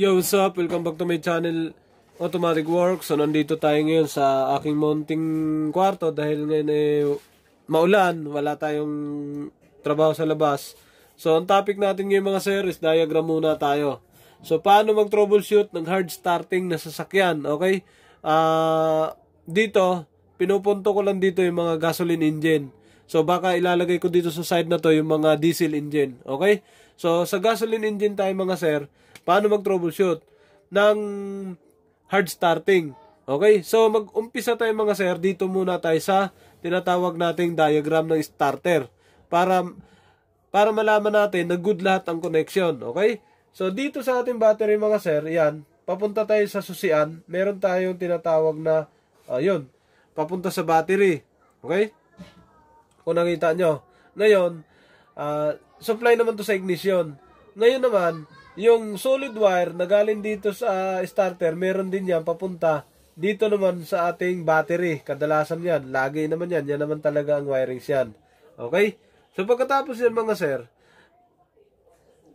Yo, what's up? Welcome back to my channel Automatic Works So, nandito tayo ngayon sa aking mounting kwarto dahil ngayon eh, maulan, wala tayong trabaho sa labas. So, ang topic natin ngayon mga sir is diagram muna tayo. So, paano mag-troubleshoot ng hard starting na sasakyan, okay? Uh, dito, pinupunto ko lang dito yung mga gasoline engine. So, baka ilalagay ko dito sa side na to yung mga diesel engine, okay? So, sa gasoline engine tayo mga sir, paano mag-troubleshoot ng hard starting. Okay? So, mag-umpisa tayo mga sir. Dito muna tayo sa tinatawag nating diagram ng starter para para malaman natin na good lahat ang connection. Okay? So, dito sa ating battery mga sir, yan, papunta tayo sa susian. Meron tayong tinatawag na, ayun, uh, papunta sa battery. Okay? Kung nakita nyo. Ngayon, uh, supply naman to sa ignition. Ngayon naman, yung solid wire na galing dito sa ah, starter, meron din yan papunta dito naman sa ating battery. Kadalasan yan. Lagi naman yan. Yan naman talaga ang wirings yan. Okay? So pagkatapos yan mga sir,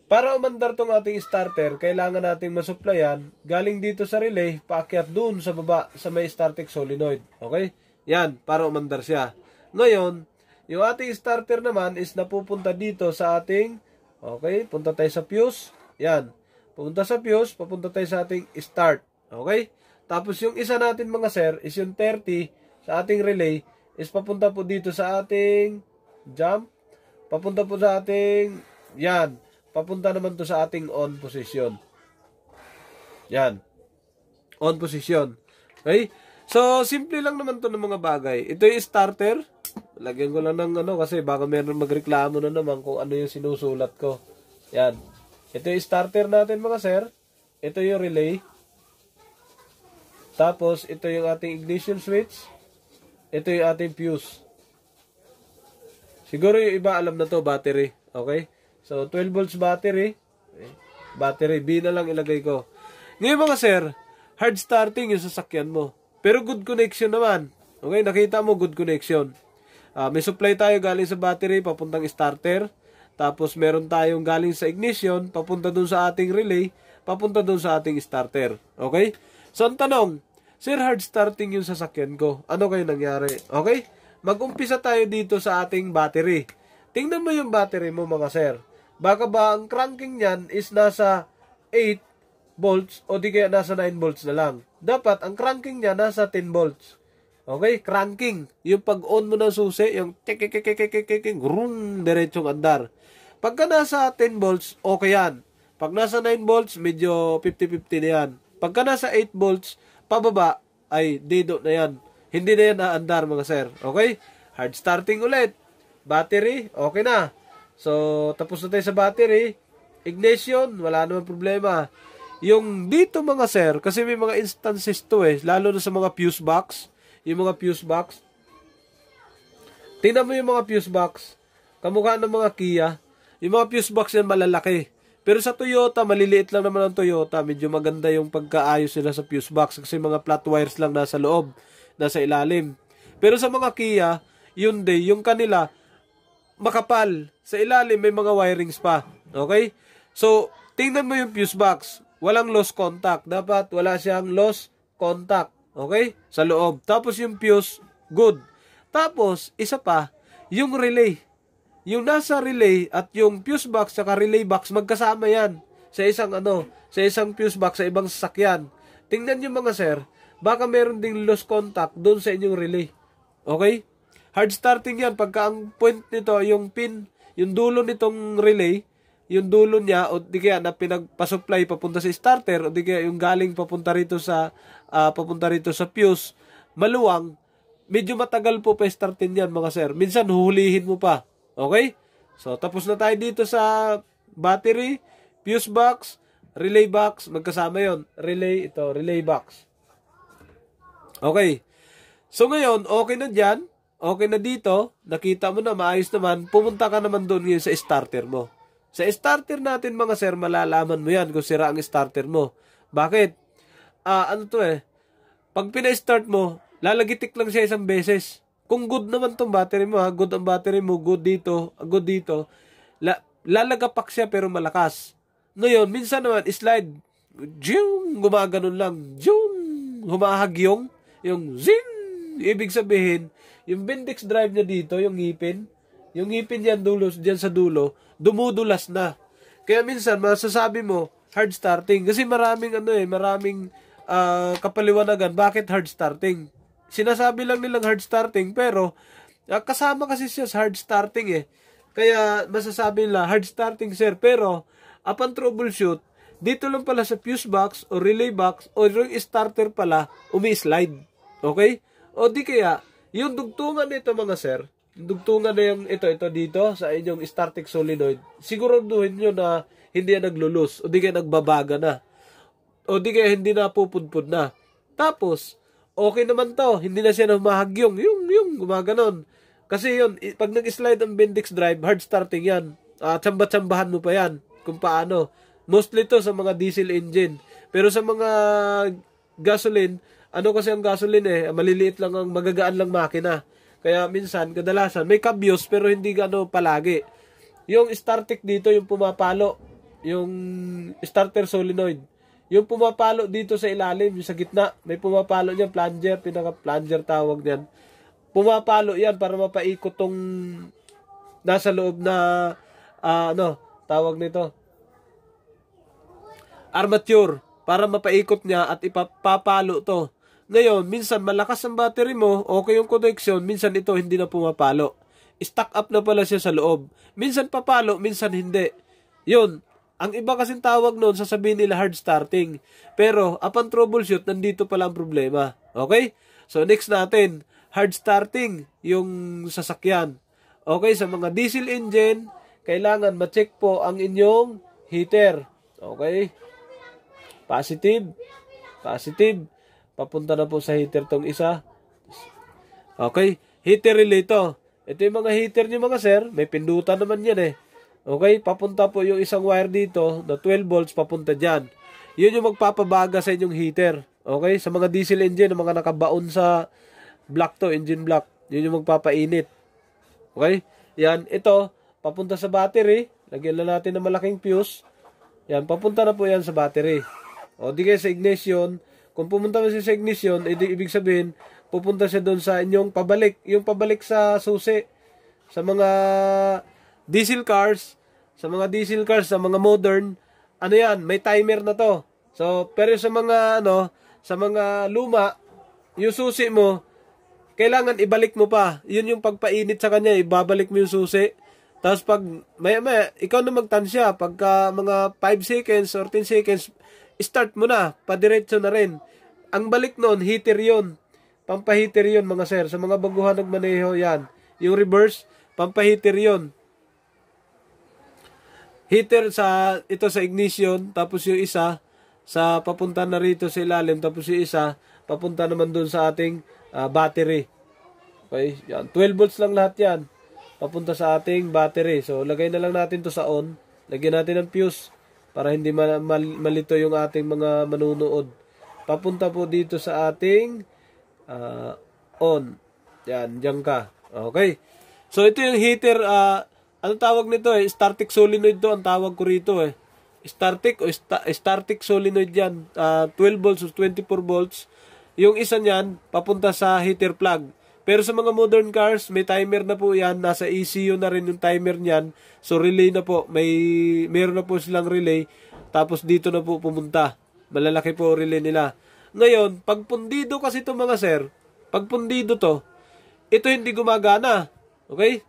para umandar tong ating starter, kailangan nating masuplayan galing dito sa relay, paakyat doon sa baba sa may starter solenoid. Okay? Yan, para umandar siya. Ngayon, yung ating starter naman is napupunta dito sa ating, okay, punta tayo sa fuse. Yan. Pupunta sa fuse, papunta tayo sa ating start. Okay? Tapos yung isa natin mga sir is yung 30 sa ating relay is papunta po dito sa ating jump. Papunta po sa ating yan. Papunta naman to sa ating on position. Yan. On position. Okay? So, simple lang naman to ng mga bagay. Ito yung starter. Lagyan ko lang ng ano kasi baka meron magreklamo na naman kung ano yung sinusulat ko. Yan. Ito yung starter natin mga sir. Ito yung relay. Tapos, ito yung ating ignition switch. Ito yung ating fuse. Siguro yung iba alam na to battery. Okay? So, 12 volts battery. Battery B na lang ilagay ko. Ngayon mga sir, hard starting yung sasakyan mo. Pero good connection naman. Okay? Nakita mo good connection. Uh, may supply tayo galing sa battery papuntang starter. Tapos meron tayong galing sa ignition, papunta dun sa ating relay, papunta dun sa ating starter. Okay? So ang tanong, Sir, hard starting yung sasakyan ko. Ano kayo nangyari? Okay? Mag-umpisa tayo dito sa ating battery. Tingnan mo yung battery mo mga sir. Baka ba ang cranking niyan is nasa 8 volts o di kaya nasa 9 volts na lang. Dapat ang cranking niya nasa 10 volts. Okay, cranking. Yung pag-on mo ng susi, yung tikikikikikikiking, grun, diretsong andar. Pagka nasa 10 volts, okay yan. Pag nasa 9 volts, medyo 50-50 na yan. Pagka nasa 8 volts, pababa, ay dido na yan. Hindi na yan aandar mga sir. Okay? Hard starting ulit. Battery, okay na. So, tapos na tayo sa battery. Ignition, wala naman problema. Yung dito mga sir, kasi may mga instances to eh, lalo na sa mga fuse box yung mga fuse box. Tingnan mo yung mga fuse box. Kamukha ng mga Kia. Yung mga fuse box yan malalaki. Pero sa Toyota, maliliit lang naman ang Toyota. Medyo maganda yung pagkaayos nila sa fuse box kasi mga flat wires lang nasa loob, nasa ilalim. Pero sa mga Kia, yun Hyundai, yung kanila, makapal. Sa ilalim, may mga wirings pa. Okay? So, tingnan mo yung fuse box. Walang loss contact. Dapat wala siyang loss contact. Okay? Sa loob. Tapos yung fuse, good. Tapos, isa pa, yung relay. Yung nasa relay at yung fuse box saka relay box, magkasama yan sa isang ano, sa isang fuse box sa ibang sasakyan. Tingnan nyo mga sir, baka meron ding loose contact doon sa inyong relay. Okay? Hard starting yan pagka ang point nito, yung pin, yung dulo nitong relay, yung dulo niya o di kaya na pinagpasupply papunta sa starter o di kaya yung galing papunta rito sa uh, papunta rito sa fuse, maluwang, medyo matagal po pa startin yan mga sir. Minsan huhulihin mo pa. Okay? So tapos na tayo dito sa battery, fuse box, relay box, magkasama yon Relay, ito, relay box. Okay. So ngayon, okay na dyan. Okay na dito. Nakita mo na, maayos naman. Pumunta ka naman doon ngayon sa starter mo. Sa starter natin mga sir, malalaman mo yan kung sira ang starter mo. Bakit? uh, ano to eh, pag pina-start mo, lalagitik lang siya isang beses. Kung good naman tong battery mo, ha, good ang battery mo, good dito, ah, good dito, la, lalagapak siya pero malakas. No yun, minsan naman, slide, jung, gumaganon lang, jung, humahag yung, yung zing, ibig sabihin, yung Bendix drive niya dito, yung ngipin, yung ngipin diyan dulo, diyan sa dulo, dumudulas na. Kaya minsan, masasabi mo, hard starting. Kasi maraming ano eh, maraming uh, kapaliwanagan bakit hard starting. Sinasabi lang nilang hard starting pero uh, kasama kasi siya sa hard starting eh. Kaya masasabi nila hard starting sir pero upon troubleshoot dito lang pala sa fuse box o relay box o yung starter pala umi-slide. Okay? O di kaya yung dugtungan nito mga sir dugtungan na yung ito ito dito sa inyong static solenoid siguraduhin nyo na hindi yan naglulus o di kaya nagbabaga na o di kaya hindi na pupudpud na. Tapos, okay naman to. Hindi na siya namahagyong, Yung, yung, gumaganon. Kasi yun, pag nag-slide ang Bendix Drive, hard starting yan. Uh, tsamba-tsambahan mo pa yan kung paano. Mostly to sa mga diesel engine. Pero sa mga gasoline, ano kasi ang gasoline eh, maliliit lang ang magagaan lang makina. Kaya minsan, kadalasan, may kabyos pero hindi gano palagi. Yung startic dito, yung pumapalo, yung starter solenoid yung pumapalo dito sa ilalim, yung sa gitna, may pumapalo niyan, plunger, pinaka-plunger tawag niyan. Pumapalo yan para mapaikot tong nasa loob na, uh, ano, tawag nito, armature, para mapaikot niya at ipapalo to. Ngayon, minsan malakas ang battery mo, okay yung connection, minsan ito hindi na pumapalo. Stack up na pala siya sa loob. Minsan papalo, minsan hindi. Yun, ang iba kasing tawag noon, sasabihin nila hard starting. Pero, upon troubleshoot, nandito pala ang problema. Okay? So, next natin, hard starting yung sasakyan. Okay, sa mga diesel engine, kailangan ma-check po ang inyong heater. Okay? Positive. Positive. Papunta na po sa heater tong isa. Okay? Heater relay to. Ito yung mga heater niyo mga sir. May pindutan naman yan eh. Okay, papunta po yung isang wire dito na 12 volts papunta dyan. Yun yung magpapabaga sa inyong heater. Okay, sa mga diesel engine, mga nakabaon sa block to, engine block. Yun yung magpapainit. Okay, yan. Ito, papunta sa battery. Lagyan na natin ng malaking fuse. Yan, papunta na po yan sa battery. O, di kayo sa ignition. Kung pumunta na sa ignition, edi, eh, ibig sabihin, pupunta siya doon sa inyong pabalik. Yung pabalik sa susi. Sa mga diesel cars, sa mga diesel cars, sa mga modern, ano yan, may timer na to. So, pero sa mga, ano, sa mga luma, yung susi mo, kailangan ibalik mo pa. Yun yung pagpainit sa kanya, ibabalik mo yung susi. Tapos pag, maya maya, ikaw na magtansya, pagka mga 5 seconds or 10 seconds, start mo na, padiretso na rin. Ang balik noon, heater yun. Pampahiter yun mga sir. Sa mga baguhan ng nagmaneho yan. Yung reverse, pampahiter yun heater sa ito sa ignition tapos yung isa sa papunta na rito sa ilalim tapos yung isa papunta naman doon sa ating uh, battery. Okay, yan. 12 volts lang lahat yan. Papunta sa ating battery. So, lagay na lang natin to sa on. Lagyan natin ng fuse para hindi mal mal malito yung ating mga manunood. Papunta po dito sa ating uh, on. Yan, dyan ka. Okay. So, ito yung heater uh, Anong tawag nito eh? Static solenoid to ang tawag ko rito eh. Static o static solenoid yan. Uh, ah, 12 volts o 24 volts. Yung isa niyan, papunta sa heater plug. Pero sa mga modern cars, may timer na po yan. Nasa ECU na rin yung timer niyan. So, relay na po. May, meron na po silang relay. Tapos, dito na po pumunta. Malalaki po relay nila. Ngayon, pag pundido kasi to mga sir, pag pundido to, ito hindi gumagana. Okay?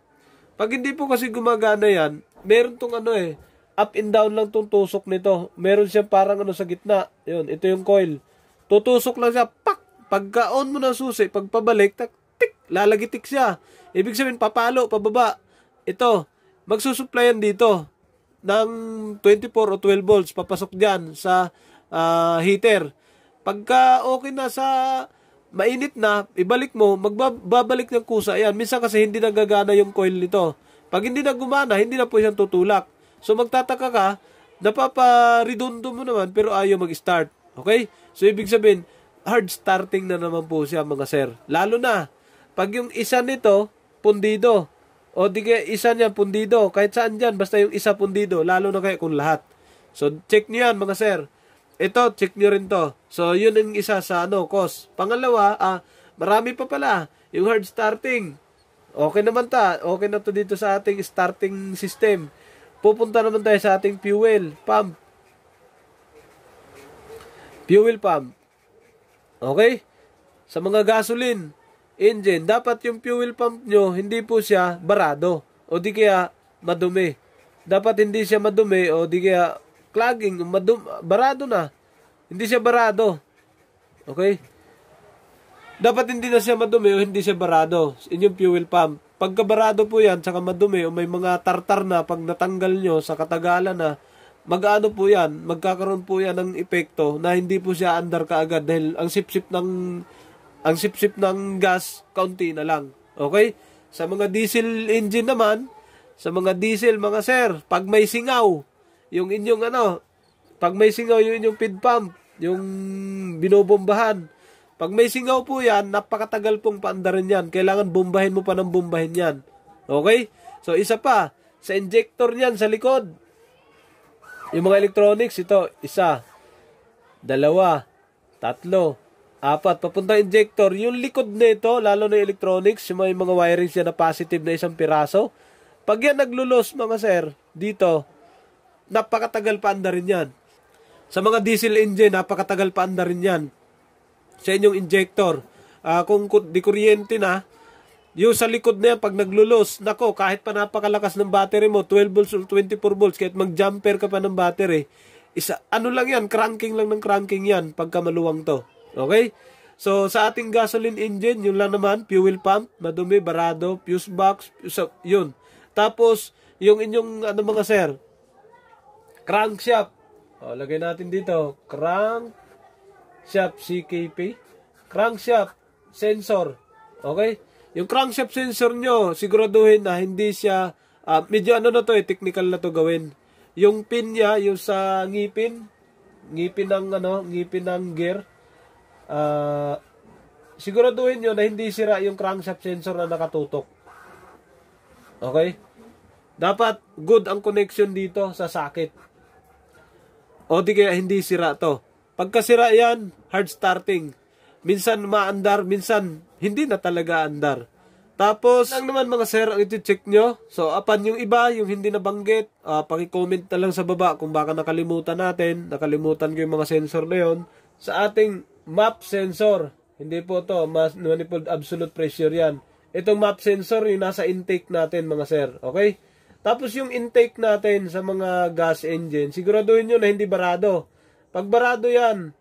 Pag hindi po kasi gumagana yan, meron tong ano eh, up and down lang tong tusok nito. Meron siya parang ano sa gitna. Yun, ito yung coil. Tutusok lang siya, pak! Pagka on mo ng susi, pagpabalik, tak, tik, lalagitik siya. Ibig sabihin, papalo, pababa. Ito, magsusuplayan dito ng 24 o 12 volts, papasok dyan sa uh, heater. Pagka okay na sa mainit na, ibalik mo, magbabalik ng kusa. Ayan, minsan kasi hindi nagagana yung coil nito. Pag hindi na gumana, hindi na po siyang tutulak. So magtataka ka, napapa mo naman pero ayaw mag-start. Okay? So ibig sabihin, hard starting na naman po siya mga sir. Lalo na, pag yung isa nito, pundido. O di kaya isa niya pundido. Kahit saan dyan, basta yung isa pundido. Lalo na kaya kung lahat. So check niyo yan mga sir. Ito, check nyo rin to. So, yun ang isa sa ano, cost. Pangalawa, ah, marami pa pala. Yung hard starting. Okay naman ta. Okay na to dito sa ating starting system. Pupunta naman tayo sa ating fuel pump. Fuel pump. Okay? Sa mga gasoline engine, dapat yung fuel pump nyo, hindi po siya barado. O di kaya madumi. Dapat hindi siya madumi o di kaya Clogging, madum, barado na. Hindi siya barado. Okay? Dapat hindi na siya madumi o hindi siya barado. Inyong fuel pump. Pagka barado po yan, saka madumi o may mga tartar na pag natanggal nyo sa katagalan na, mag-ano po yan, magkakaroon po yan ng epekto na hindi po siya andar kaagad dahil ang sip-sip ng ang sip-sip ng gas, kaunti na lang. Okay? Sa mga diesel engine naman, sa mga diesel, mga sir, pag may singaw, yung inyong ano, pag may singaw yung inyong feed pump, yung binobombahan. Pag may singaw po yan, napakatagal pong paandarin yan. Kailangan bombahin mo pa ng bombahin yan. Okay? So, isa pa, sa injector niyan sa likod. Yung mga electronics, ito, isa, dalawa, tatlo, apat, papunta injector. Yung likod nito, lalo na yung electronics, yung may mga wirings yan na positive na isang piraso. Pag yan naglulos, mga sir, dito, napakatagal pa anda rin yan. Sa mga diesel engine, napakatagal pa anda rin yan. Sa inyong injector, uh, kung di kuryente na, yung sa likod na yan, pag naglulos, nako, kahit pa napakalakas ng battery mo, 12 volts or 24 volts, kahit mag-jumper ka pa ng battery, isa, ano lang yan, cranking lang ng cranking yan, pagka maluwang to. Okay? So, sa ating gasoline engine, yun lang naman, fuel pump, madumi, barado, fuse box, yun. Tapos, yung inyong, ano mga sir, Crankshaft. O, oh, lagay natin dito. Crankshaft CKP. Crankshaft sensor. Okay? Yung crankshaft sensor nyo, siguraduhin na hindi siya, uh, medyo ano na to eh, technical na to gawin. Yung pin niya, yung sa ngipin, ngipin ng ano, ngipin ng gear, uh, siguraduhin nyo na hindi sira yung crankshaft sensor na nakatutok. Okay? Dapat good ang connection dito sa socket. O di kaya hindi sira to. Pagkasira yan, hard starting. Minsan maandar, minsan hindi na talaga andar. Tapos, lang naman mga sir ang iti-check nyo. So, apan yung iba, yung hindi nabanggit, uh, paki-comment na lang sa baba kung baka nakalimutan natin, nakalimutan ko yung mga sensor na yun. Sa ating map sensor, hindi po to, mas manifold absolute pressure yan. Itong map sensor yung nasa intake natin mga sir, okay? Tapos yung intake natin sa mga gas engine, siguraduhin nyo na hindi barado. Pag barado yan,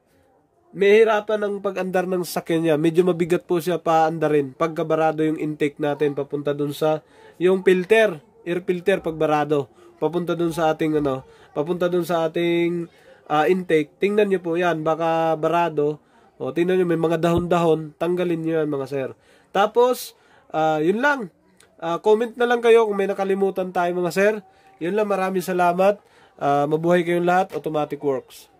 may hirapan ang pag-andar ng sakyan niya. Medyo mabigat po siya paandarin. Pagka barado yung intake natin, papunta dun sa yung filter, air filter pag barado. Papunta dun sa ating ano, papunta dun sa ating uh, intake. Tingnan niyo po yan, baka barado. O, tingnan niyo, may mga dahon-dahon. Tanggalin niyo yan, mga sir. Tapos, uh, yun lang. Uh, comment na lang kayo kung may nakalimutan tayo mga sir. Yun lang, maraming salamat. Uh, mabuhay kayong lahat. Automatic Works.